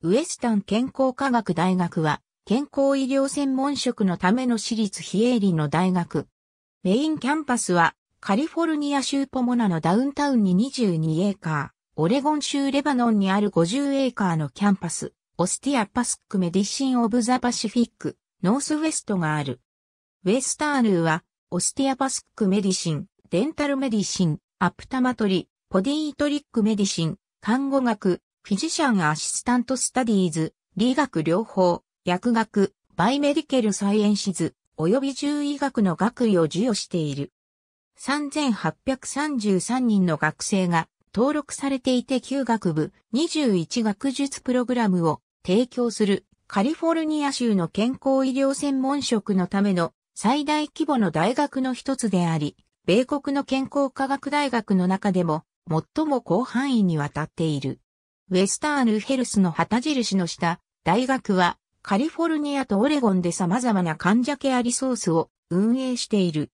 ウエスタン健康科学大学は、健康医療専門職のための私立非営利の大学。メインキャンパスは、カリフォルニア州ポモナのダウンタウンに22エーカー、オレゴン州レバノンにある50エーカーのキャンパス、オスティアパスックメディシン・オブ・ザ・パシフィック、ノースウェストがある。ウェスタールーは、オスティアパスックメディシン、デンタルメディシン、アプタマトリ、ポディートリックメディシン、看護学、フィジシャンアシスタントスタディーズ、理学療法、薬学、バイメディケルサイエンシズ、及び獣医学の学位を授与している。3833人の学生が登録されていて9学部21学術プログラムを提供するカリフォルニア州の健康医療専門職のための最大規模の大学の一つであり、米国の健康科学大学の中でも最も広範囲にわたっている。ウェスターヌヘルスの旗印の下、大学はカリフォルニアとオレゴンで様々な患者ケアリソースを運営している。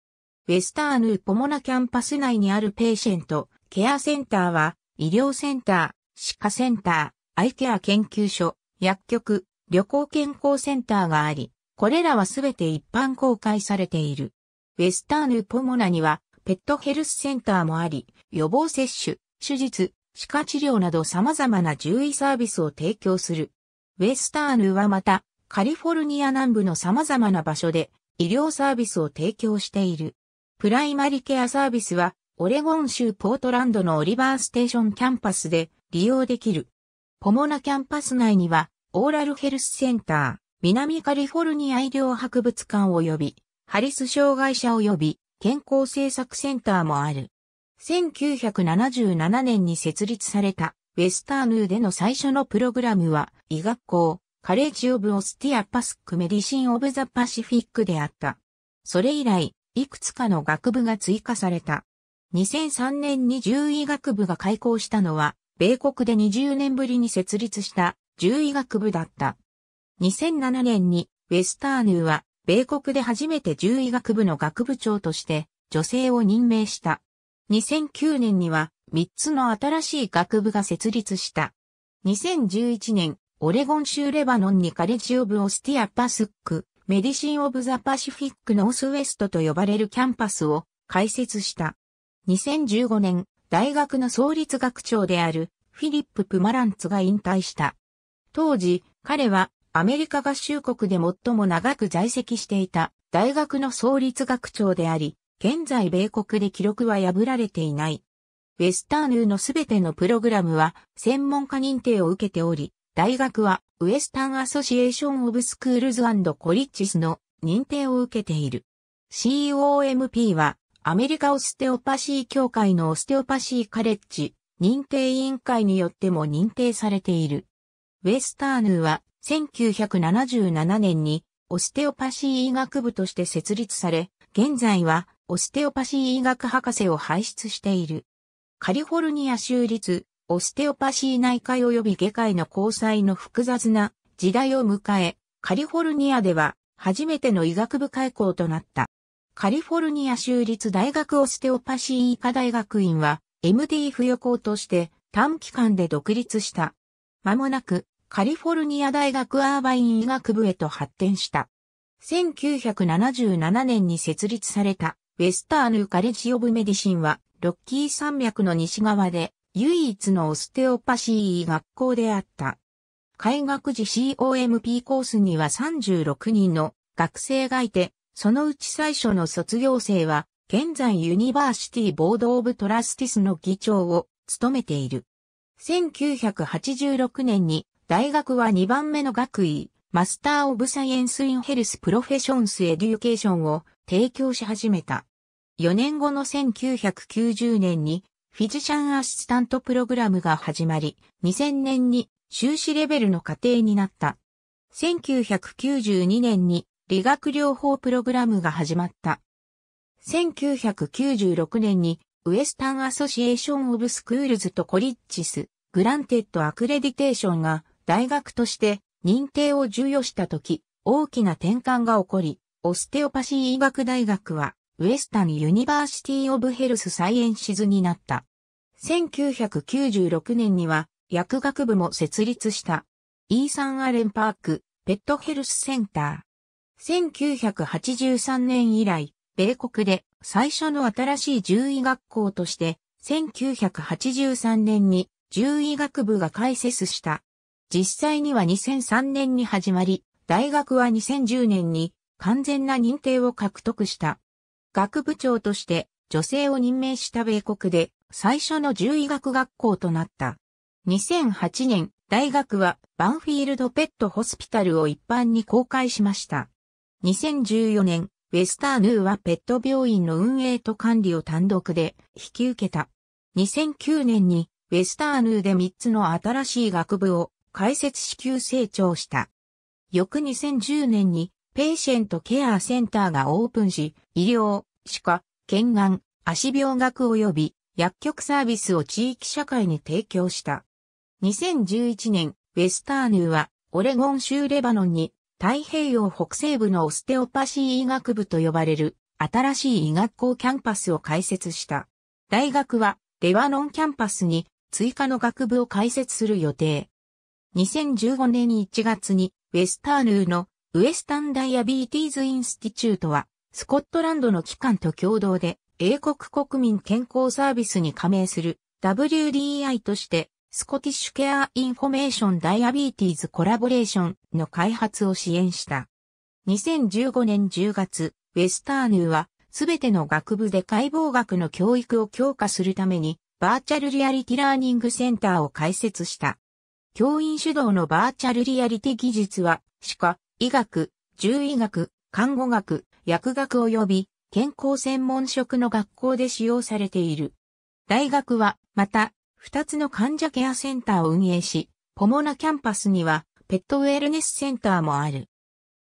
ウェスターヌポモナキャンパス内にあるペーシェントケアセンターは医療センター、歯科センター、アイケア研究所、薬局、旅行健康センターがあり、これらはすべて一般公開されている。ウェスターヌポモナにはペットヘルスセンターもあり、予防接種、手術、歯科治療など様々な獣医サービスを提供する。ウェスターヌはまた、カリフォルニア南部の様々な場所で医療サービスを提供している。プライマリケアサービスは、オレゴン州ポートランドのオリバーステーションキャンパスで利用できる。ポモナキャンパス内には、オーラルヘルスセンター、南カリフォルニア医療博物館及び、ハリス障害者及び健康政策センターもある。1977年に設立されたウェスターヌーでの最初のプログラムは医学校カレッジ・オブ・オスティア・パスック・メディシン・オブ・ザ・パシフィックであった。それ以来、いくつかの学部が追加された。2003年に獣医学部が開校したのは、米国で20年ぶりに設立した獣医学部だった。2007年にウェスターヌーは米国で初めて獣医学部の学部長として女性を任命した。2009年には3つの新しい学部が設立した。2011年、オレゴン州レバノンにカレッジ・オブ・オスティア・パスック、メディシン・オブ・ザ・パシフィック・ノースウェストと呼ばれるキャンパスを開設した。2015年、大学の創立学長であるフィリップ・プマランツが引退した。当時、彼はアメリカ合衆国で最も長く在籍していた大学の創立学長であり、現在米国で記録は破られていない。ウェスターヌーのすべてのプログラムは専門家認定を受けており、大学はウエスタンアソシエーションオブスクールズコリッジスの認定を受けている。COMP はアメリカオステオパシー協会のオステオパシーカレッジ認定委員会によっても認定されている。ウェスターヌーは1977年にオステオパシー医学部として設立され、現在はオステオパシー医学博士を輩出している。カリフォルニア州立、オステオパシー内科及び外科医の交際の複雑な時代を迎え、カリフォルニアでは初めての医学部開校となった。カリフォルニア州立大学オステオパシー医科大学院は MD 付与校として短期間で独立した。間もなくカリフォルニア大学アーバイン医学部へと発展した。1977年に設立されたウェスターヌ・カレッジ・オブ・メディシンは、ロッキー山脈の西側で、唯一のオステオパシー学校であった。開学時 COMP コースには36人の学生がいて、そのうち最初の卒業生は、現在ユニバーシティボードオブトラスティスの議長を務めている。1986年に大学は2番目の学位、マスターオブサイエンスインヘルスプロフェションスエデュケーションを提供し始めた。4年後の1990年にフィジシャンアシスタントプログラムが始まり、2000年に修士レベルの過程になった。1992年に理学療法プログラムが始まった。1996年にウエスタンアソシエーションオブスクールズとコリッチス、グランテッドアクレディテーションが大学として認定を授与した時、大きな転換が起こり、オステオパシー医学大学はウェスタンユニバーシティオブヘルスサイエンシズになった。1996年には薬学部も設立した。イーサン・アレン・パーク、ペットヘルスセンター。1983年以来、米国で最初の新しい獣医学校として、1983年に獣医学部が開設した。実際には2003年に始まり、大学は2010年に完全な認定を獲得した。学部長として女性を任命した米国で最初の獣医学学校となった。2008年、大学はバンフィールドペットホスピタルを一般に公開しました。2014年、ウェスターヌーはペット病院の運営と管理を単独で引き受けた。2009年にウェスターヌーで3つの新しい学部を開設し急成長した。翌2010年にペーシェントケアセンターがオープンし、医療、歯科、県眼、足病学及び薬局サービスを地域社会に提供した。2011年、ウェスターヌーは、オレゴン州レバノンに、太平洋北西部のオステオパシー医学部と呼ばれる、新しい医学校キャンパスを開設した。大学は、レバノンキャンパスに、追加の学部を開設する予定。2015年1月に、ウェスターヌーのウエスタンダイアビーティーズインスティチュートは、スコットランドの機関と共同で英国国民健康サービスに加盟する WDI としてスコティッシュケアインフォメーションダイアビーティーズコラボレーションの開発を支援した。2015年10月、ウェスターヌーはすべての学部で解剖学の教育を強化するためにバーチャルリアリティラーニングセンターを開設した。教員主導のバーチャルリアリティ技術は、歯科、医学、獣医学、看護学、薬学及び健康専門職の学校で使用されている。大学は、また、二つの患者ケアセンターを運営し、ポモナキャンパスには、ペットウェルネスセンターもある。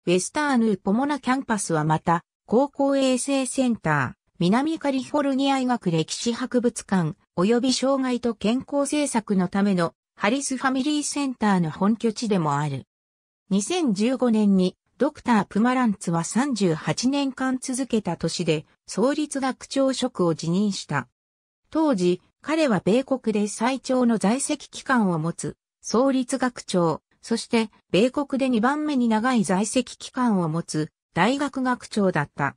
ウェスターヌ・ポモナキャンパスはまた、高校衛生センター、南カリフォルニア医学歴史博物館、及び障害と健康政策のためのハリスファミリーセンターの本拠地でもある。2015年にドクター・プマランツは38年間続けた年で、創立学長職を辞任した。当時、彼は米国で最長の在籍期間を持つ、創立学長、そして米国で2番目に長い在籍期間を持つ、大学学長だった。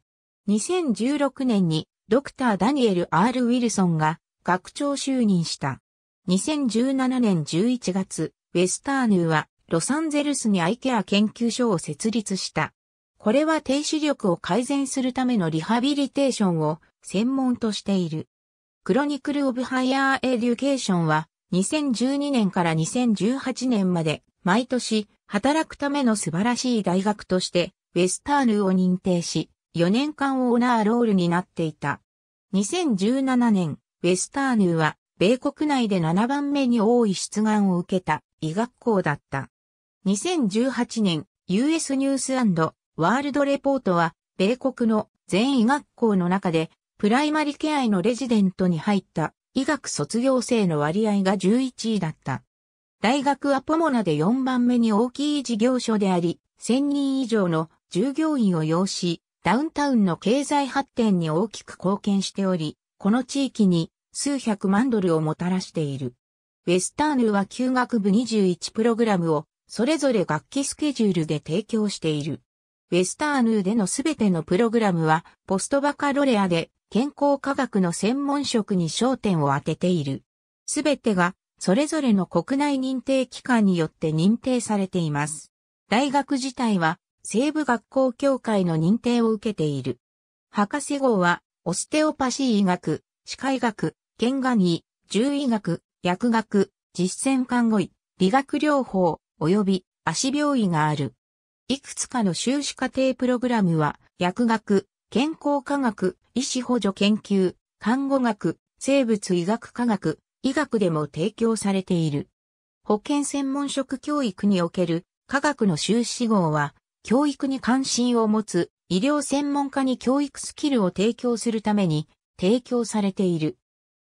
2016年にドクター・ダニエル・ R・ ウィルソンが学長就任した。2017年11月、ウェスターヌーはロサンゼルスにアイケア研究所を設立した。これは低視力を改善するためのリハビリテーションを専門としている。クロニクル・オブ・ハイヤー・エデュケーションは2012年から2018年まで毎年働くための素晴らしい大学としてウェスターヌを認定し4年間オーナーロールになっていた。2017年、ウェスターヌーは米国内で7番目に多い出願を受けた医学校だった。2018年、US ニュースワールドレポートは、米国の全医学校の中で、プライマリケア医のレジデントに入った医学卒業生の割合が11位だった。大学はポモナで4番目に大きい事業所であり、1000人以上の従業員を要し、ダウンタウンの経済発展に大きく貢献しており、この地域に数百万ドルをもたらしている。ウェスターヌは休学部21プログラムをそれぞれ楽器スケジュールで提供している。ウェスターヌーでのすべてのプログラムは、ポストバカロレアで健康科学の専門職に焦点を当てている。すべてが、それぞれの国内認定機関によって認定されています。大学自体は、西部学校協会の認定を受けている。博士号は、オステオパシー医学、歯科医学、ガニ医、獣医学、薬学、実践看護医、理学療法、及び足病院がある。いくつかの修士課程プログラムは、薬学、健康科学、医師補助研究、看護学、生物医学科学、医学でも提供されている。保健専門職教育における科学の修士号は、教育に関心を持つ医療専門家に教育スキルを提供するために提供されている。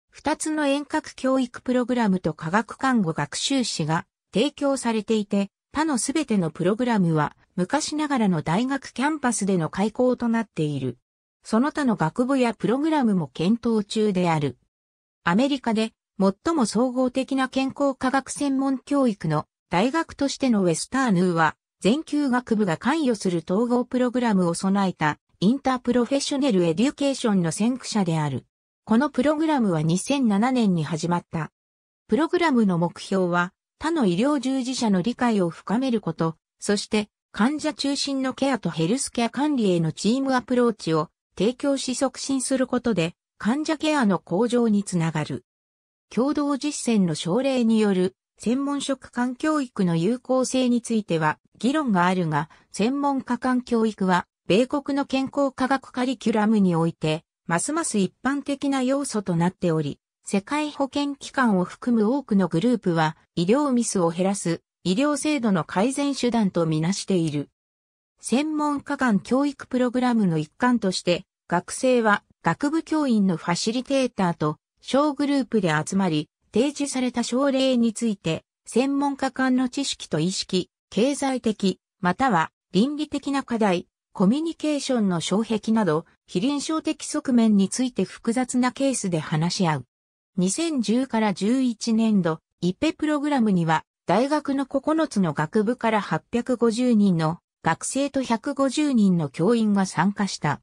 二つの遠隔教育プログラムと科学看護学習士が提供されていて、他のすべてのプログラムは昔ながらの大学キャンパスでの開講となっている。その他の学部やプログラムも検討中である。アメリカで最も総合的な健康科学専門教育の大学としてのウェスターヌーは全休学部が関与する統合プログラムを備えたインタープロフェッショネルエデュケーションの先駆者である。このプログラムは2007年に始まった。プログラムの目標は他の医療従事者の理解を深めること、そして患者中心のケアとヘルスケア管理へのチームアプローチを提供し促進することで患者ケアの向上につながる。共同実践の奨励による専門職間教育の有効性については議論があるが、専門家間教育は米国の健康科学カリキュラムにおいて、ますます一般的な要素となっており、世界保健機関を含む多くのグループは、医療ミスを減らす、医療制度の改善手段とみなしている。専門家間教育プログラムの一環として、学生は学部教員のファシリテーターと小グループで集まり、提示された症例について、専門家間の知識と意識、経済的、または倫理的な課題、コミュニケーションの障壁など、非臨床的側面について複雑なケースで話し合う。2010から11年度、イペプログラムには、大学の9つの学部から850人の学生と150人の教員が参加した。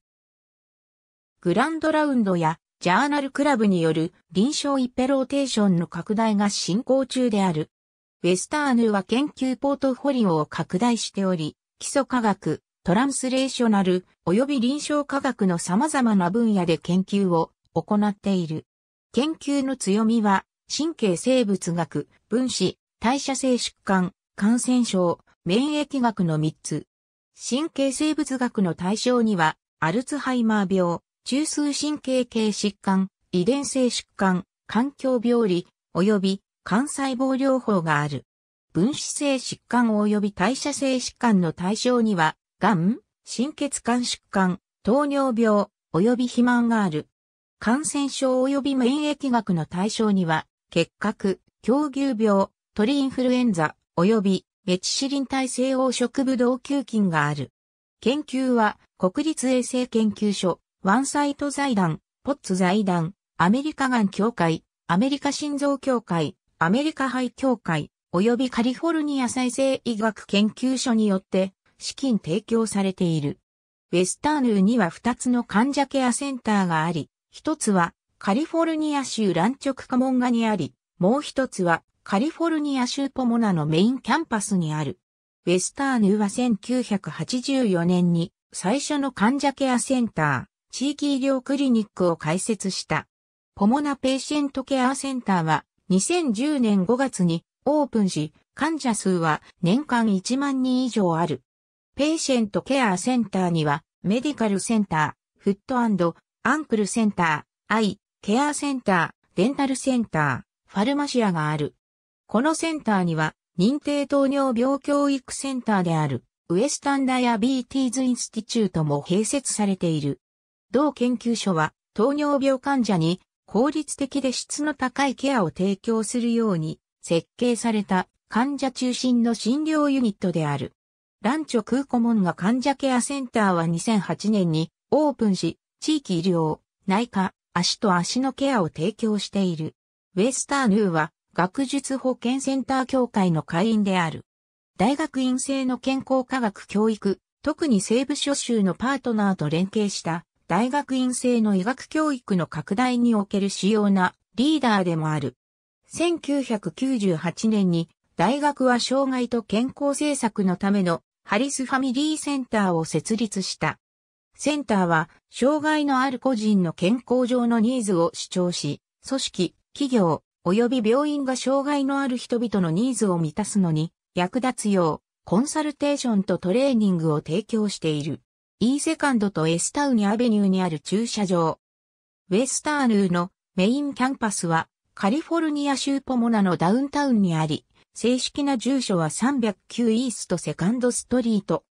グランドラウンドやジャーナルクラブによる臨床イペローテーションの拡大が進行中である。ウェスターヌは研究ポートフォリオを拡大しており、基礎科学、トランスレーショナル、及び臨床科学の様々な分野で研究を行っている。研究の強みは、神経生物学、分子、代謝性疾患、感染症、免疫学の3つ。神経生物学の対象には、アルツハイマー病、中枢神経系疾患、遺伝性疾患、環境病理、及び肝細胞療法がある。分子性疾患及び代謝性疾患の対象には、癌、心血管疾患、糖尿病、及び肥満がある。感染症及び免疫学の対象には、結核、狂牛病、鳥インフルエンザ、及びメチシリン耐性黄色ブドウ球菌がある。研究は、国立衛生研究所、ワンサイト財団、ポッツ財団、アメリカがん協会、アメリカ心臓協会、アメリカ肺協会、及びカリフォルニア再生医学研究所によって、資金提供されている。ウェスターヌーには2つの患者ケアセンターがあり、一つはカリフォルニア州ランチョクカモンガにあり、もう一つはカリフォルニア州ポモナのメインキャンパスにある。ウェスターヌは1984年に最初の患者ケアセンター、地域医療クリニックを開設した。ポモナペーシェントケアセンターは2010年5月にオープンし、患者数は年間1万人以上ある。ペーシェントケアセンターにはメディカルセンター、フットアンクルセンター、アイ、ケアセンター、デンタルセンター、ファルマシアがある。このセンターには、認定糖尿病教育センターである、ウエスタンダイアビーティーズインスティチュートも併設されている。同研究所は、糖尿病患者に効率的で質の高いケアを提供するように設計された患者中心の診療ユニットである。ランチョ空モンが患者ケアセンターは2008年にオープンし、地域医療、内科、足と足のケアを提供している。ウェスターヌーは学術保健センター協会の会員である。大学院生の健康科学教育、特に西部諸州のパートナーと連携した大学院生の医学教育の拡大における主要なリーダーでもある。1998年に大学は障害と健康政策のためのハリスファミリーセンターを設立した。センターは、障害のある個人の健康上のニーズを主張し、組織、企業、及び病院が障害のある人々のニーズを満たすのに、役立つよう、コンサルテーションとトレーニングを提供している。E セカンドとエスタウニアベニューにある駐車場。ウェスターヌーのメインキャンパスはカリフォルニア州ポモナのダウンタウンにあり、正式な住所は309イーストセカンドストリート。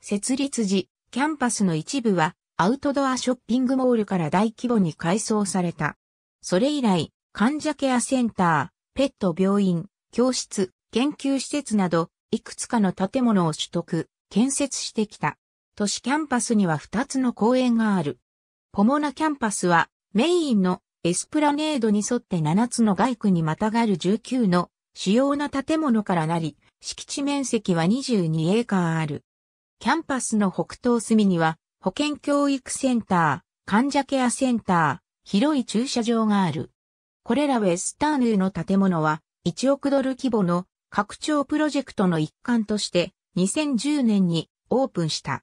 設立時、キャンパスの一部はアウトドアショッピングモールから大規模に改装された。それ以来、患者ケアセンター、ペット病院、教室、研究施設など、いくつかの建物を取得、建設してきた。都市キャンパスには2つの公園がある。ポモナキャンパスはメインのエスプラネードに沿って7つの街区にまたがる19の主要な建物からなり、敷地面積は22エーカーある。キャンパスの北東隅には、保健教育センター、患者ケアセンター、広い駐車場がある。これらウェスターヌーの建物は、1億ドル規模の拡張プロジェクトの一環として、2010年にオープンした。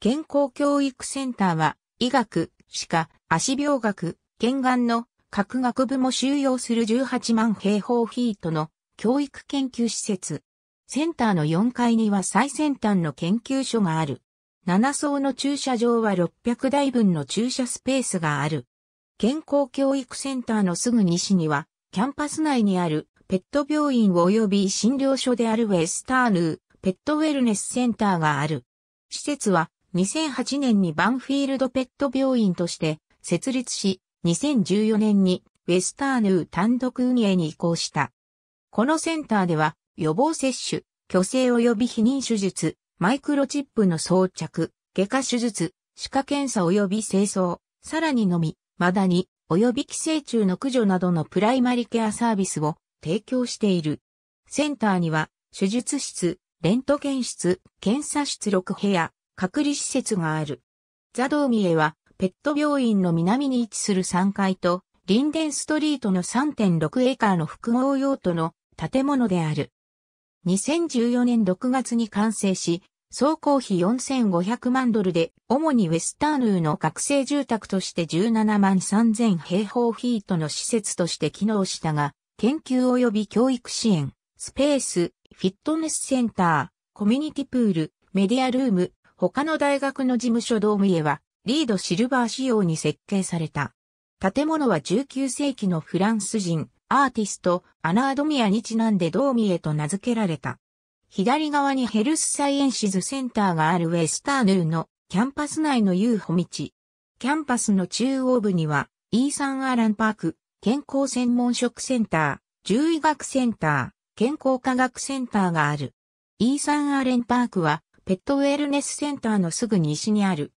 健康教育センターは、医学、歯科、足病学、健眼の各学部も収容する18万平方フィートの教育研究施設。センターの4階には最先端の研究所がある。7層の駐車場は600台分の駐車スペースがある。健康教育センターのすぐ西には、キャンパス内にあるペット病院及び診療所であるウェスターヌーペットウェルネスセンターがある。施設は2008年にバンフィールドペット病院として設立し、2014年にウェスターヌー単独運営に移行した。このセンターでは予防接種、虚勢及び避妊手術、マイクロチップの装着、外科手術、歯科検査及び清掃、さらにのみ、マダニ、及び寄生虫の駆除などのプライマリケアサービスを提供している。センターには、手術室、レントゲン室、検査室6部屋、隔離施設がある。ザ・ドーミエは、ペット病院の南に位置する3階と、リンデンストリートの3.6エーカーの複合用途の建物である。2014年6月に完成し、総工費4500万ドルで、主にウェスターヌーの学生住宅として17万3000平方フィートの施設として機能したが、研究及び教育支援、スペース、フィットネスセンター、コミュニティプール、メディアルーム、他の大学の事務所ドームへは、リードシルバー仕様に設計された。建物は19世紀のフランス人、アーティスト、アナードミアにちなんでドーミエと名付けられた。左側にヘルスサイエンシズセンターがあるウェスターヌーのキャンパス内の遊歩道。キャンパスの中央部には、イーサン・アラン・パーク、健康専門職センター、獣医学センター、健康科学センターがある。イーサン・アレン・パークは、ペットウェルネスセンターのすぐ西にある。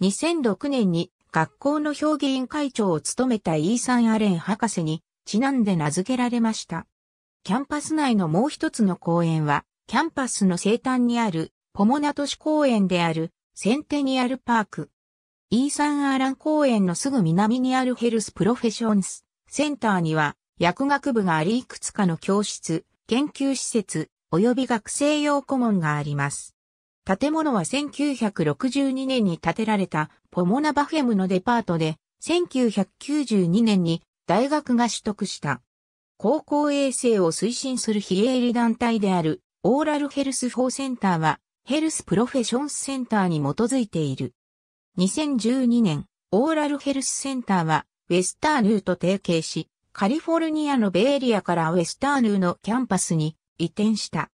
2006年に学校の評議員会長を務めたイーサン・アレン博士にちなんで名付けられました。キャンパス内のもう一つの公園は、キャンパスの西端にある、ポモナ都市公園である、センテニアルパーク。イーサンアーラン公園のすぐ南にあるヘルスプロフェッションスセンターには、薬学部がありいくつかの教室、研究施設、及び学生用顧問があります。建物は1962年に建てられたポモナバフェムのデパートで、1992年に大学が取得した。高校衛生を推進する非営利団体であるオーラルヘルスフォーセンターはヘルスプロフェションセンターに基づいている。2012年、オーラルヘルスセンターはウェスターヌーと提携し、カリフォルニアのベイエリアからウェスターヌーのキャンパスに移転した。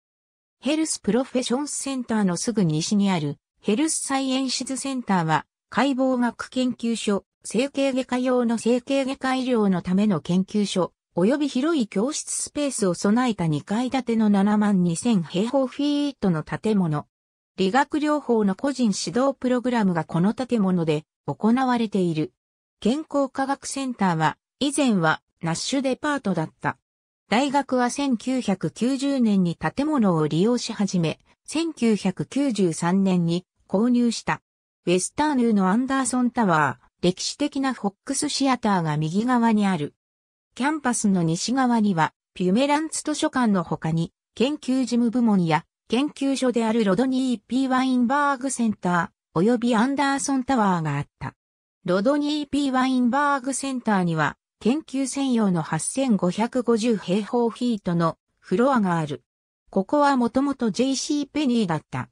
ヘルスプロフェションセンターのすぐ西にあるヘルスサイエンシズセンターは解剖学研究所整形外科用の整形外科医療のための研究所、及び広い教室スペースを備えた2階建ての7万2000平方フィートの建物。理学療法の個人指導プログラムがこの建物で行われている。健康科学センターは、以前はナッシュデパートだった。大学は1990年に建物を利用し始め、1993年に購入した。ウェスターヌーのアンダーソンタワー、歴史的なフォックスシアターが右側にある。キャンパスの西側には、ピュメランツ図書館の他に、研究事務部門や、研究所であるロドニー・ P・ ワインバーグセンター、及びアンダーソンタワーがあった。ロドニー・ P・ ワインバーグセンターには、研究専用の8550平方フィートのフロアがある。ここはもともと JC ペニーだった。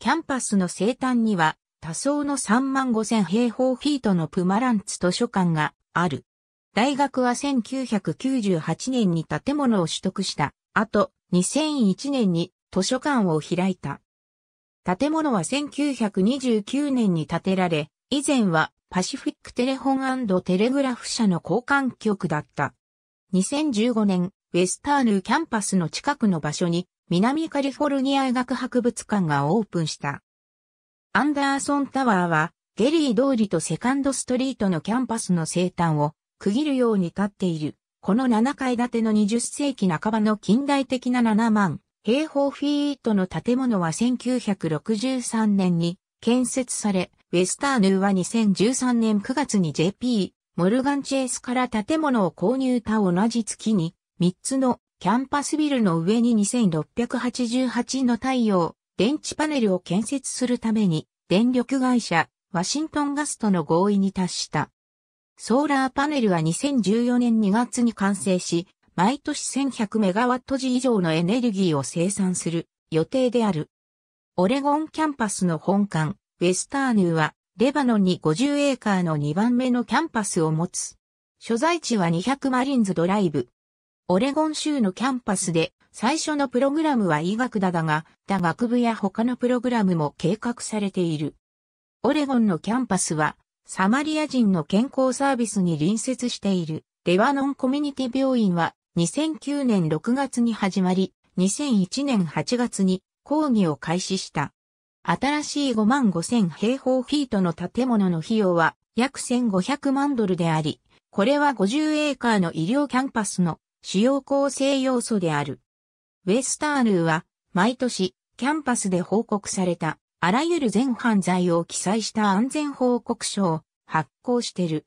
キャンパスの生誕には多層の3万5 0平方フィートのプマランツ図書館がある。大学は1998年に建物を取得した後、2001年に図書館を開いた。建物は1929年に建てられ、以前はパシフィックテレフォンテレグラフ社の交換局だった。2015年、ウェスターヌキャンパスの近くの場所に南カリフォルニア医学博物館がオープンした。アンダーソンタワーは、ゲリー通りとセカンドストリートのキャンパスの生誕を区切るように立っている。この7階建ての20世紀半ばの近代的な7万平方フィートの建物は1963年に建設され、ウェスターヌーは2013年9月に JP モルガンチェイスから建物を購入た同じ月に3つのキャンパスビルの上に2688の太陽電池パネルを建設するために電力会社ワシントンガスとの合意に達した。ソーラーパネルは2014年2月に完成し、毎年1 1 0 0ト時以上のエネルギーを生産する予定である。オレゴンキャンパスの本館、ウェスターヌーは、レバノンに50エーカーの2番目のキャンパスを持つ。所在地は200マリンズドライブ。オレゴン州のキャンパスで最初のプログラムは医学だだが、他学部や他のプログラムも計画されている。オレゴンのキャンパスは、サマリア人の健康サービスに隣接している、レワノンコミュニティ病院は、2009年6月に始まり、2001年8月に講義を開始した。新しい5万5000平方フィートの建物の費用は約1500万ドルであり、これは50エーカーの医療キャンパスの主要構成要素である。ウェスターヌーは、毎年、キャンパスで報告された、あらゆる全犯罪を記載した安全報告書を発行してる。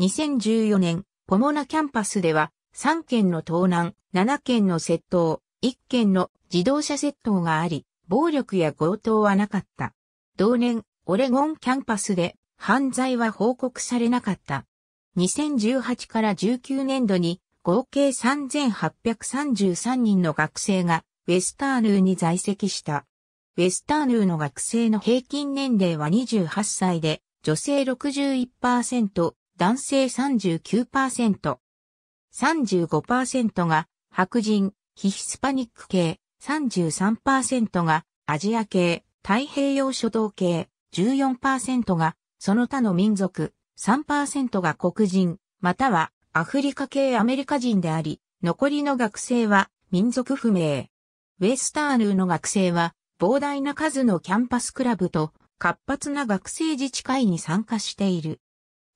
2014年、ポモナキャンパスでは、3件の盗難、7件の窃盗、1件の自動車窃盗があり、暴力や強盗はなかった。同年、オレゴンキャンパスで犯罪は報告されなかった。2018から19年度に合計3833人の学生がウェスターヌーに在籍した。ウェスターヌーの学生の平均年齢は28歳で、女性61%、男性39%、35%が白人、非ヒスパニック系、33%がアジア系、太平洋諸島系、14%がその他の民族、3%が黒人、またはアフリカ系アメリカ人であり、残りの学生は民族不明。ウェスターヌーの学生は膨大な数のキャンパスクラブと活発な学生自治会に参加している。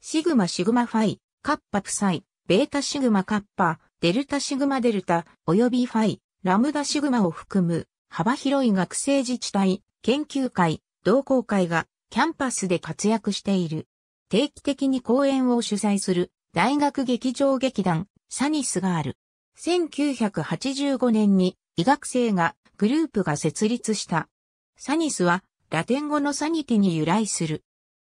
シグマシグマファイ、カッパプサイ、ベータシグマカッパ、デルタシグマデルタ、及びファイ、ラムダシグマを含む幅広い学生自治体、研究会、同好会がキャンパスで活躍している。定期的に講演を主催する大学劇場劇団、サニスがある。1985年に医学生がグループが設立した。サニスはラテン語のサニティに由来する。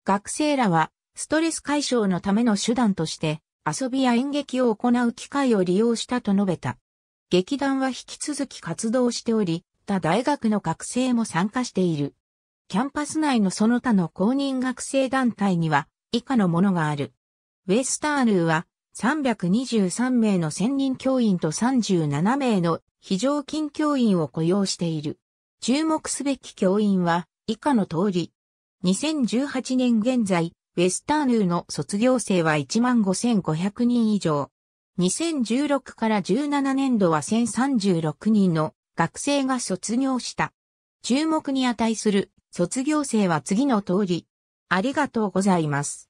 学生らはストレス解消のための手段として遊びや演劇を行う機会を利用したと述べた。劇団は引き続き活動しており、他大学の学生も参加している。キャンパス内のその他の公認学生団体には以下のものがある。ウェスターヌーは323名の専任教員と37名の非常勤教員を雇用している。注目すべき教員は以下の通り。2018年現在、ウェスターヌーの卒業生は15,500人以上。2016から17年度は1036人の学生が卒業した。注目に値する卒業生は次の通り。ありがとうございます。